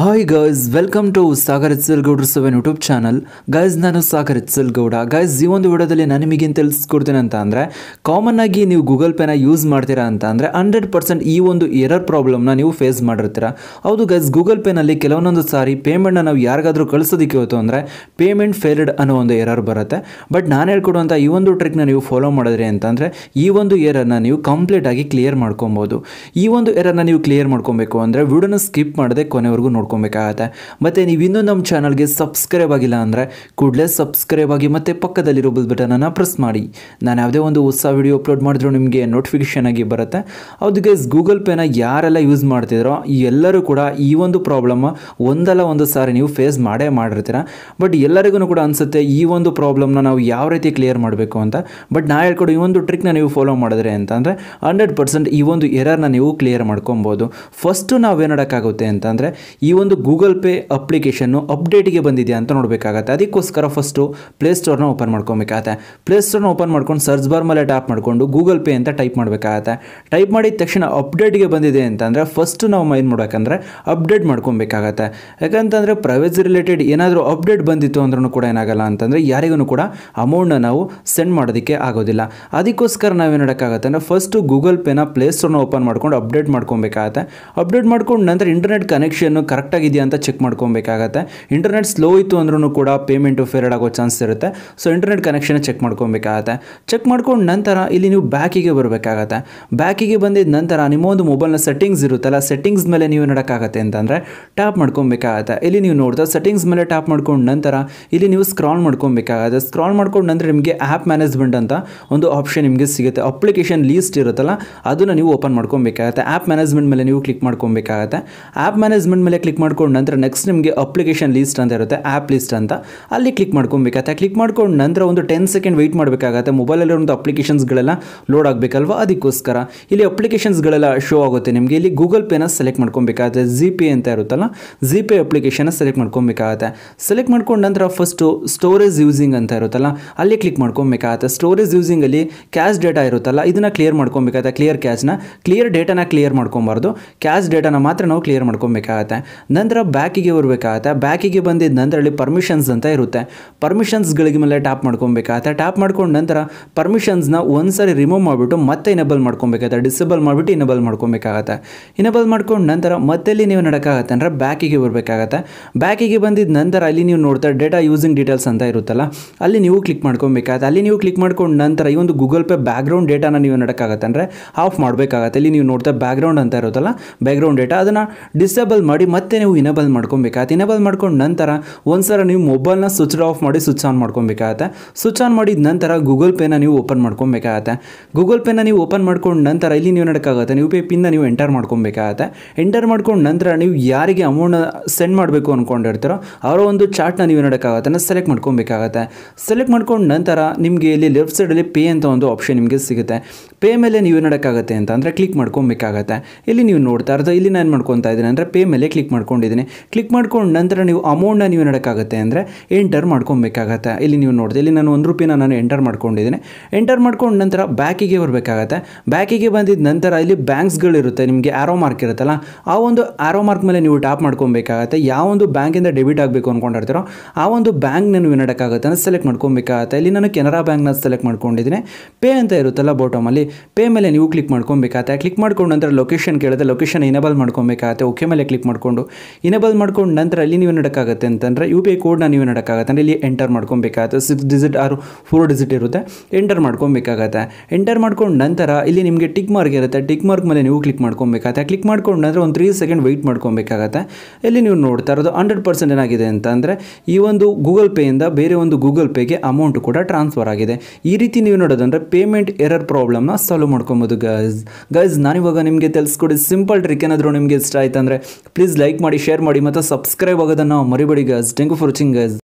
hi guys welcome to Sagar H ಗೌಡ್ರ seven YouTube channel guys ನಾನು Sagar H Gowda guys ಈ ಒಂದು ವಿಡಿಯೋದಲ್ಲಿ ನಾನು ನಿಮಗೇನು ತಿಳಿಸ್ಕೊಡ್ತೀನಿ ಅಂತ ಅಂದರೆ ಕಾಮನ್ ಆಗಿ ನೀವು ಗೂಗಲ್ ಪೇನ ಯೂಸ್ ಮಾಡ್ತೀರಾ ಅಂತ ಅಂದರೆ ಹಂಡ್ರೆಡ್ ಪರ್ಸೆಂಟ್ ಈ ಒಂದು ಎರರ್ ಪ್ರಾಬ್ಲಮ್ನ ನೀವು ಫೇಸ್ ಮಾಡಿರ್ತೀರ ಹೌದು ಗೈಸ್ ಗೂಗಲ್ ಪೇನಲ್ಲಿ ಕೆಲವೊಂದೊಂದು ಸಾರಿ ಪೇಮೆಂಟ್ನ ನಾವು ಯಾರಿಗಾದರೂ ಕಳಿಸೋದಕ್ಕೆ ಹೋಯ್ತು ಅಂದರೆ ಪೇಮೆಂಟ್ ಫೇಲ್ಡ್ ಅನ್ನೋ ಒಂದು ಎರರ್ ಬರುತ್ತೆ ಬಟ್ ನಾನು ಹೇಳ್ಕೊಡುವಂಥ ಈ ಒಂದು ಟ್ರಿಕ್ನ ನೀವು ಫಾಲೋ ಮಾಡಿದ್ರಿ ಅಂತಂದರೆ ಈ ಒಂದು ಎರರ್ನ ನೀವು ಕಂಪ್ಲೀಟಾಗಿ ಕ್ಲಿಯರ್ ಮಾಡ್ಕೊಬೋದು ಈ ಒಂದು ಎರರ್ನ ನೀವು ಕ್ಲಿಯರ್ ಮಾಡ್ಕೊಬೇಕು ಅಂದರೆ ವಿಡಿಯೋನ ಸ್ಕಿಪ್ ಮಾಡದೆ ಕೊನೆವರೆಗೂ ನೋಡಿ ನೋಡ್ಕೊಬೇಕಾಗತ್ತೆ ಮತ್ತು ನೀವು ಇನ್ನೂ ನಮ್ಮ ಚಾನಲ್ಗೆ ಸಬ್ಸ್ಕ್ರೈಬ್ ಆಗಿಲ್ಲ ಅಂದರೆ ಕೂಡಲೇ ಸಬ್ಸ್ಕ್ರೈಬ್ ಆಗಿ ಮತ್ತು ಪಕ್ಕದಲ್ಲಿರೋ ಬಲ್ ಬಟನನ್ನು ಪ್ರೆಸ್ ಮಾಡಿ ನಾನು ಯಾವುದೇ ಒಂದು ಹೊಸ ವಿಡಿಯೋ ಅಪ್ಲೋಡ್ ಮಾಡಿದ್ರು ನಿಮಗೆ ನೋಟಿಫಿಕೇಷನ್ ಆಗಿ ಬರುತ್ತೆ ಅದು ಗೈಸ್ ಗೂಗಲ್ ಪೇನ ಯಾರೆಲ್ಲ ಯೂಸ್ ಮಾಡ್ತಿದ್ರೋ ಎಲ್ಲರೂ ಕೂಡ ಈ ಒಂದು ಪ್ರಾಬ್ಲಮ್ ಒಂದಲ್ಲ ಒಂದು ಸಾರಿ ನೀವು ಫೇಸ್ ಮಾಡೇ ಮಾಡಿರ್ತೀರ ಬಟ್ ಎಲ್ಲರಿಗೂ ಕೂಡ ಅನಿಸುತ್ತೆ ಈ ಒಂದು ಪ್ರಾಬ್ಲಮ್ನ ನಾವು ಯಾವ ರೀತಿ ಕ್ಲಿಯರ್ ಮಾಡಬೇಕು ಅಂತ ಬಟ್ ನಾ ಹೇಳ್ಕೊಡು ಈ ಒಂದು ಟ್ರಿಕ್ನ ನೀವು ಫಾಲೋ ಮಾಡಿದ್ರೆ ಅಂತಂದರೆ ಹಂಡ್ರೆಡ್ ಪರ್ಸೆಂಟ್ ಈ ಒಂದು ಎರರ್ನ ನೀವು ಕ್ಲಿಯರ್ ಮಾಡ್ಕೊಬೋದು ಫಸ್ಟು ನಾವು ಅಂತಂದರೆ ಈ ಈ ಒಂದು ಗೂಗಲ್ ಪೇ ಅಪ್ಲಿಕೇಶನ್ನು ಅಪ್ಡೇಟಿಗೆ ಬಂದಿದೆ ಅಂತ ನೋಡಬೇಕಾಗತ್ತೆ ಅದಕ್ಕೋಸ್ಕರ ಫಸ್ಟು ಪ್ಲೇಸ್ಟೋರ್ನ ಓಪನ್ ಮಾಡ್ಕೊಬೇಕಾಗತ್ತೆ ಪ್ಲೇಸ್ಟೋರ್ನ ಓಪನ್ ಮಾಡ್ಕೊಂಡು ಸರ್ಚ್ ಬಾರ್ ಮೇಲೆ ಟ್ಯಾಪ್ ಮಾಡಿಕೊಂಡು ಗೂಗಲ್ ಪೇ ಅಂತ ಟೈಪ್ ಮಾಡಬೇಕಾಗತ್ತೆ ಟೈಪ್ ಮಾಡಿದ ತಕ್ಷಣ ಅಪ್ಡೇಟ್ಗೆ ಬಂದಿದೆ ಅಂತಂದರೆ ಫಸ್ಟು ನಾವು ಏನು ಮಾಡಬೇಕಂದ್ರೆ ಅಪ್ಡೇಟ್ ಮಾಡ್ಕೊಬೇಕಾಗತ್ತೆ ಯಾಕಂತಂದರೆ ಪ್ರೈವೇಸಿ ರಿಲೇಟೆಡ್ ಏನಾದರೂ ಅಪ್ಡೇಟ್ ಬಂದಿತ್ತು ಅಂದ್ರೂ ಕೂಡ ಏನಾಗಲ್ಲ ಅಂತಂದರೆ ಯಾರಿಗೂ ಕೂಡ ಅಮೌಂಟ್ನ ನಾವು ಸೆಂಡ್ ಮಾಡೋದಕ್ಕೆ ಆಗೋದಿಲ್ಲ ಅದಕ್ಕೋಸ್ಕರ ನಾವು ಮಾಡೋಕ್ಕಾಗತ್ತೆ ಅಂದರೆ ಫಸ್ಟು ಗೂಗಲ್ ಪೇನ ಪ್ಲೇಸ್ಟೋರ್ನ ಓಪನ್ ಮಾಡ್ಕೊಂಡು ಅಪ್ಡೇಟ್ ಮಾಡ್ಕೊಬೇಕಾಗತ್ತೆ ಅಪ್ಡೇಟ್ ಮಾಡ್ಕೊಂಡು ನಂತರ ಇಂಟರ್ನೆಟ್ ಕನೆಕ್ಷನ್ನು ಕರೆಕ್ಟ್ ಆಗಿದೆಯಾ ಅಂತ ಚೆಕ್ ಮಾಡ್ಕೊಬೇಕಾಗತ್ತೆ ಇಂಟರ್ನೆಟ್ ಸ್ಲೋ ಇತ್ತು ಅಂದ್ರೂ ಕೂಡ ಪೇಮೆಂಟು ಫೇರ್ಡ್ ಆಗೋ ಚಾನ್ಸ್ ಇರುತ್ತೆ ಸೊ ಇಂಟರ್ನೆಟ್ ಕನೆಕ್ಷನ್ ಚೆಕ್ ಮಾಡ್ಕೊಬೇಕಾಗತ್ತೆ ಚೆಕ್ ಮಾಡ್ಕೊಂಡು ನಂತರ ಇಲ್ಲಿ ನೀವು ಬ್ಯಾಕಿಗೆ ಬರಬೇಕಾಗತ್ತೆ ಬ್ಯಾಕಿಗೆ ಬಂದಿದ ನಂತರ ನಿಮ್ಮ ಒಂದು ಮೊಬೈಲ್ನ ಸೆಟ್ಟಿಂಗ್ಸ್ ಇರುತ್ತಲ್ಲ ಸೆಟ್ಟಿಂಗ್ಸ್ ಮೇಲೆ ನೀವು ನೋಡೋಕ್ಕಾಗತ್ತೆ ಅಂತಂದರೆ ಟ್ಯಾಪ್ ಮಾಡ್ಕೊಬೇಕಾಗತ್ತೆ ಇಲ್ಲಿ ನೀವು ನೋಡ್ತಾ ಸೆಟ್ಟಿಂಗ್ಸ್ ಮೇಲೆ ಟ್ಯಾಪ್ ಮಾಡ್ಕೊಂಡು ನಂತರ ಇಲ್ಲಿ ನೀವು ಸ್ಕ್ರಾಲ್ ಮಾಡ್ಕೊಬೇಕಾಗತ್ತೆ ಸ್ಕ್ರಾಲ್ ಮಾಡ್ಕೊಂಡು ನಂತರ ನಿಮಗೆ ಆ್ಯಪ್ ಮ್ಯಾನೇಜ್ಮೆಂಟ್ ಅಂತ ಒಂದು ಆಪ್ಷನ್ ನಿಮಗೆ ಸಿಗುತ್ತೆ ಅಪ್ಲಿಕೇಶನ್ ಲೀಸ್ಟ್ ಇರುತ್ತಲ್ಲ ಅದನ್ನು ನೀವು ಓಪನ್ ಮಾಡ್ಕೊಬೇಕಾಗತ್ತೆ ಆ್ಯಪ್ ಮ್ಯಾನೇಜ್ಮೆಂಟ್ ಮೇಲೆ ನೀವು ಕ್ಲಿಕ್ ಮಾಡ್ಕೊಬೇಕಾಗತ್ತೆ ಆ್ಯಪ್ ಮ್ಯಾನೇಜ್ಮೆಂಟ್ ಮೇಲೆ ಕ್ಲಿಕ್ ಕ್ಲಿಕ್ ಮಾಡ್ಕೊಂಡು ನಂತರ ನೆಕ್ಸ್ಟ್ ನಿಮಗೆ ಅಪ್ಲಿಕೇಶನ್ ಲಿಸ್ಟ್ ಅಂತ ಇರುತ್ತೆ ಆ್ಯಪ್ ಲಿಸ್ಟ್ ಅಂತ ಅಲ್ಲಿ ಕ್ಲಿಕ್ ಮಾಡ್ಕೊಬೇಕಾಗುತ್ತೆ ಕ್ಲಿಕ್ ಮಾಡ್ಕೊಂಡು ನಂತರ ಒಂದು ಟೆನ್ ಸೆಕೆಂಡ್ ವೆಯ್ಟ್ ಮಾಡಬೇಕಾಗತ್ತೆ ಮೊಬೈಲಲ್ಲಿ ಒಂದು ಅಪ್ಲಿಕೇಶನ್ಸ್ಗಳೆಲ್ಲ ಲೋಡ್ ಆಗಬೇಕಲ್ವಾ ಅದಕ್ಕೋಸ್ಕರ ಇಲ್ಲಿ ಅಪ್ಲಿಕೇಶನ್ಸ್ಗಳೆಲ್ಲ ಶೋ ಆಗುತ್ತೆ ನಿಮಗೆ ಇಲ್ಲಿ ಗೂಗಲ್ ಪೇನ ಸೆಲೆಕ್ಟ್ ಮಾಡ್ಕೊಬೇಕಾಗುತ್ತೆ ಜಿ ಪೇ ಅಂತ ಇರುತ್ತಲ್ಲ ಜಿ ಪೇ ಅಪ್ಲಿಕೇಶನ್ ಸೆಲೆಕ್ಟ್ ಮಾಡ್ಕೊಬೇಕಾಗತ್ತೆ ಸೆಲೆಕ್ಟ್ ಮಾಡ್ಕೊಂಡು ನಂತರ ಫಸ್ಟು ಸ್ಟೋರೇಜ್ ಯೂಸಿಂಗ್ ಅಂತ ಇರುತ್ತಲ್ಲ ಅಲ್ಲಿ ಕ್ಲಿಕ್ ಮಾಡ್ಕೊಬೇಕಾಗತ್ತೆ ಸ್ಟೋರೇಜ್ ಯೂಸಿಂಗಲ್ಲಿ ಕ್ಯಾಶ್ ಡೇಟಾ ಇರುತ್ತಲ್ಲ ಇದನ್ನು ಕ್ಲಿಯರ್ ಮಾಡ್ಕೊಬೇಕಾಗತ್ತೆ ಕ್ಲಿಯರ್ ಕ್ಯಾಶ್ನ ಕ್ಲಿಯರ್ ಡೇಟಾನ ಕ್ಲಿಯರ್ ಮಾಡ್ಕೊಬಾರ್ದು ಕ್ಯಾಶ್ ಡೇಟಾನ ಮಾತ್ರ ನಾವು ಕ್ಲಿಯರ್ ಮಾಡ್ಕೊಬೇಕಾಗತ್ತೆ ನಂತರ ಬ್ಯಾಕಿಗೆ ಬರಬೇಕಾಗತ್ತೆ ಬ್ಯಾಕಿಗೆ ಬಂದಿದ್ದ ನಂತರ ಅಲ್ಲಿ ಪರ್ಮಿಷನ್ಸ್ ಅಂತ ಇರುತ್ತೆ ಪರ್ಮಿಷನ್ಸ್ಗಳಿಗೆ ಮೇಲೆ ಟ್ಯಾಪ್ ಮಾಡ್ಕೊಬೇಕಾಗತ್ತೆ ಟ್ಯಾಪ್ ಮಾಡ್ಕೊಂಡು ನಂತರ ಪರ್ಮಿಷನ್ಸ್ನ ಒಂದು ಸರಿ ರಿಮೂವ್ ಮಾಡಿಬಿಟ್ಟು ಮತ್ತೆ ಇನೇಬಲ್ ಮಾಡ್ಕೊಬೇಕಾಗತ್ತೆ ಡಿಸೇಬಲ್ ಮಾಡಿಬಿಟ್ಟು ಇನೇಬಲ್ ಮಾಡ್ಕೊಬೇಕಾಗತ್ತೆ ಇನೇಬಲ್ ಮಾಡ್ಕೊಂಡು ನಂತರ ಮತ್ತೆಲ್ಲಿ ನೀವು ನಡಕ್ಕಾಗತ್ತೆ ಅಂದರೆ ಬ್ಯಾಕಿಗೆ ಬರಬೇಕಾಗತ್ತೆ ಬ್ಯಾಕಿಗೆ ಬಂದಿದ್ದ ನಂತರ ಅಲ್ಲಿ ನೀವು ನೋಡ್ತಾ ಡೇಟಾ ಯೂಸಿಂಗ್ ಡೀಟೇಲ್ಸ್ ಅಂತ ಇರುತ್ತಲ್ಲ ಅಲ್ಲಿ ನೀವು ಕ್ಲಿಕ್ ಮಾಡ್ಕೊಬೇಕಾಗತ್ತೆ ಅಲ್ಲಿ ನೀವು ಕ್ಲಿಕ್ ಮಾಡ್ಕೊಂಡು ನಂತರ ಈ ಒಂದು ಗೂಗಲ್ ಪೇ ಬ್ಯಾಕ್ಗ್ರೌಂಡ್ ಡೇಟಾನ ನೀವು ನಡಕ್ಕಾಗತ್ತೆ ಅಂದರೆ ಆಫ್ ಮಾಡಬೇಕಾಗತ್ತೆ ಇಲ್ಲಿ ನೀವು ನೋಡ್ತಾ ಬ್ಯಾಕ್ಗ್ರೌಂಡ್ ಅಂತ ಇರುತ್ತಲ್ಲ ಬ್ಯಾಕ್ಗ್ರೌಂಡ್ ಡೇಟಾ ಅದನ್ನು ಡಿಸೇಬಲ್ ಮಾಡಿ ಮತ್ತೆ ಮತ್ತೆ ನೀವು ಇನೇಬಲ್ ಮಾಡ್ಕೊಬೇಕಾಗತ್ತೆ ಇನೇಬಲ್ ಮಾಡ್ಕೊಂಡು ನಂತರ ಒಂದ್ಸಲ ನೀವು ಮೊಬೈಲ್ನ ಸ್ವಿಚ್ ಆಫ್ ಮಾಡಿ ಸ್ವಿಚ್ ಆನ್ ಮಾಡ್ಕೊಬೇಕಾಗತ್ತೆ ಸ್ವಿಚ್ ಆನ್ ಮಾಡಿದ ನಂತರ ಗೂಗಲ್ ಪೇನ ನೀವು ಓಪನ್ ಮಾಡ್ಕೊಬೇಕಾಗತ್ತೆ ಗೂಗಲ್ ಪೇನ ನೀವು ಓಪನ್ ಮಾಡ್ಕೊಂಡು ನಂತರ ಇಲ್ಲಿ ನೀವು ನಡಕ್ಕಾಗುತ್ತೆ ನೀವು ಪೇ ಪಿನ್ನ ನೀವು ಎಂಟರ್ ಮಾಡ್ಕೊಬೇಕಾಗತ್ತೆ ಎಂಟರ್ ಮಾಡ್ಕೊಂಡು ನಂತರ ನೀವು ಯಾರಿಗೆ ಅಮೌಂಟ್ ಸೆಂಡ್ ಮಾಡಬೇಕು ಅಂದ್ಕೊಂಡಿರ್ತೀರೋ ಅವರ ಒಂದು ಚಾರ್ಟ್ನ ನೀವು ನೋಡೋಕ್ಕಾಗತ್ತೆ ಸೆಲೆಕ್ಟ್ ಮಾಡ್ಕೊಬೇಕಾಗತ್ತೆ ಸೆಲೆಕ್ಟ್ ಮಾಡ್ಕೊಂಡು ನಂತರ ನಿಮಗೆ ಇಲ್ಲಿ ಲೆಫ್ಟ್ ಸೈಡಲ್ಲಿ ಪೇ ಅಂತ ಒಂದು ಆಪ್ಷನ್ ನಿಮಗೆ ಸಿಗುತ್ತೆ ಪೇ ಮೇಲೆ ನೀವು ನೋಡೋಕ್ಕಾಗತ್ತೆ ಅಂತ ಅಂದರೆ ಕ್ಲಿಕ್ ಮಾಡ್ಕೊಬೇಕಾಗತ್ತೆ ಇಲ್ಲಿ ನೀವು ನೋಡ್ತಾ ಇರೋದು ಇಲ್ಲಿ ನಾನು ಮಾಡ್ಕೊತಾ ಇದ್ದೀನಿ ಅಂದರೆ ಪೇ ಮೇಲೆ ಕ್ಲಿಕ್ ಮಾಡ್ಕೊಂಡಿದ್ದೀನಿ ಕ್ಲಿಕ್ ಮಾಡ್ಕೊಂಡು ನಂತರ ನೀವು ಅಮೌಂಟ್ನ ನೀವು ನಡೋಕ್ಕಾಗುತ್ತೆ ಅಂದರೆ ಎಂಟರ್ ಮಾಡ್ಕೊಬೇಕಾಗತ್ತೆ ಇಲ್ಲಿ ನೀವು ನೋಡಿದೆ ಇಲ್ಲಿ ನಾನು ಒಂದು ರೂಪಿನ ನಾನು ಎಂಟರ್ ಮಾಡ್ಕೊಂಡಿದ್ದೀನಿ ಎಂಟರ್ ಮಾಡ್ಕೊಂಡು ನಂತರ ಬ್ಯಾಕಿಗೆ ಬರಬೇಕಾಗತ್ತೆ ಬ್ಯಾಕಿಗೆ ಬಂದಿದ್ದ ನಂತರ ಇಲ್ಲಿ ಬ್ಯಾಂಕ್ಸ್ಗಳಿರುತ್ತೆ ನಿಮಗೆ ಆರೋ ಮಾರ್ಕ್ ಇರುತ್ತಲ್ಲ ಆ ಒಂದು ಆರೋ ಮಾರ್ಕ್ ಮೇಲೆ ನೀವು ಟ್ಯಾಪ್ ಮಾಡ್ಕೊಬೇಕಾಗತ್ತೆ ಒಂದು ಬ್ಯಾಂಕಿಂದ ಡೆಬಿಟ್ ಆಗಬೇಕು ಅಂದ್ಕೊಂಡಿರ್ತೀರೋ ಆ ಒಂದು ಬ್ಯಾಂಕ್ನ ನೀವು ನಡೋಕ್ಕಾಗುತ್ತೆ ಅಂತ ಸೆಲೆಕ್ಟ್ ಮಾಡ್ಕೊಬೇಕಾಗತ್ತೆ ಇಲ್ಲಿ ನಾನು ಕೆನರಾ ಬ್ಯಾಂಕ್ನ ಸೆಲೆಕ್ಟ್ ಮಾಡ್ಕೊಂಡಿದ್ದೀನಿ ಪೇ ಅಂತ ಇರುತ್ತಲ್ಲ ಬಾಟಮಲ್ಲಿ ಪೇ ಮೇಲೆ ನೀವು ಕ್ಲಿಕ್ ಮಾಡ್ಕೊಬೇಕಾಗತ್ತೆ ಕ್ಲಿಕ್ ಮಾಡ್ಕೊಂಡು ನಂತರ ಲೊಕೇಶನ್ ಕೇಳಿದೆ ಲೊಕೇಶನ್ ಎನೇಬಲ್ ಮಾಡ್ಕೊಬೇಕಾಗತ್ತೆ ಓಕೆ ಮೇಲೆ ಕ್ಲಿಕ್ ಮಾಡಿಕೊಂಡು ಮಾಡಿಕೊಂಡು ಇನೇಬಲ್ ಮಾಡ್ಕೊಂಡು ನಂತರ ಅಲ್ಲಿ ನೀವು ನಡೋಕ್ಕಾಗತ್ತೆ ಅಂತಂದರೆ ಯು ಪಿ ಐ ಕೋಡ್ನ ನೀವು ನಡೋಕ್ಕಾಗತ್ತೆ ಅಂದರೆ ಇಲ್ಲಿ ಎಂಟರ್ ಮಾಡ್ಕೊಬೇಕಾಗುತ್ತೆ ಸಿಕ್ಸ್ ಡಿಜಿಟ್ ಆರು ಫೋರ್ ಡಿಜಿಟ್ ಇರುತ್ತೆ ಎಂಟರ್ ಮಾಡ್ಕೊಬೇಕಾಗತ್ತೆ ಎಂಟರ್ ಮಾಡ್ಕೊಂಡು ನಂತರ ಇಲ್ಲಿ ನಿಮಗೆ ಟಿಕ್ ಮಾರ್ಕ್ ಇರುತ್ತೆ ಟಿಕ್ ಮಾರ್ಕ್ ಮೇಲೆ ನೀವು ಕ್ಲಿಕ್ ಮಾಡ್ಕೊಬೇಕಾಗತ್ತೆ ಕ್ಲಿಕ್ ಮಾಡ್ಕೊಂಡು ನಂತರ ಒಂದು ತ್ರೀ ಸೆಕೆಂಡ್ ವೆಯ್ಟ್ ಮಾಡ್ಕೊಬೇಕಾಗತ್ತೆ ಇಲ್ಲಿ ನೀವು ನೋಡ್ತಾ ಇರೋದು ಹಂಡ್ರೆಡ್ ಪರ್ಸೆಂಟ್ ಏನಾಗಿದೆ ಅಂತ ಈ ಒಂದು ಗೂಗಲ್ ಪೇಯಿಂದ ಬೇರೆ ಒಂದು ಗೂಗಲ್ ಪೇಗೆ ಅಮೌಂಟ್ ಕೂಡ ಟ್ರಾನ್ಸ್ಫರ್ ಆಗಿದೆ ಈ ರೀತಿ ನೀವು ನೋಡೋದಂದರೆ ಪೇಮೆಂಟ್ ಎರರ್ ಪ್ರಾಬ್ಲಮ್ನ ಸಾಲ್ವ್ ಮಾಡ್ಕೊಬೋದು ಗೈಸ್ ಗೈಸ್ ನಾನಿವಾಗ ನಿಮಗೆ ತಿಳಿಸ್ಕೊಡಿ ಸಿಂಪಲ್ ಟ್ರಿಕ್ ಏನಾದರೂ ನಿಮಗೆ ಇಷ್ಟ ಆಯ್ತು ಅಂದರೆ ಪ್ಲೀಸ್ ಲೈಕ್ ಲೈಕ್ ಮಾಡಿ ಶೇರ್ ಮಾಡಿ ಮತ್ತು ಸಬ್ಸ್ಕ್ರೈಬ್ ಆಗೋದನ್ನು ಮರಿಬೇಡಿ guys thank you for watching guys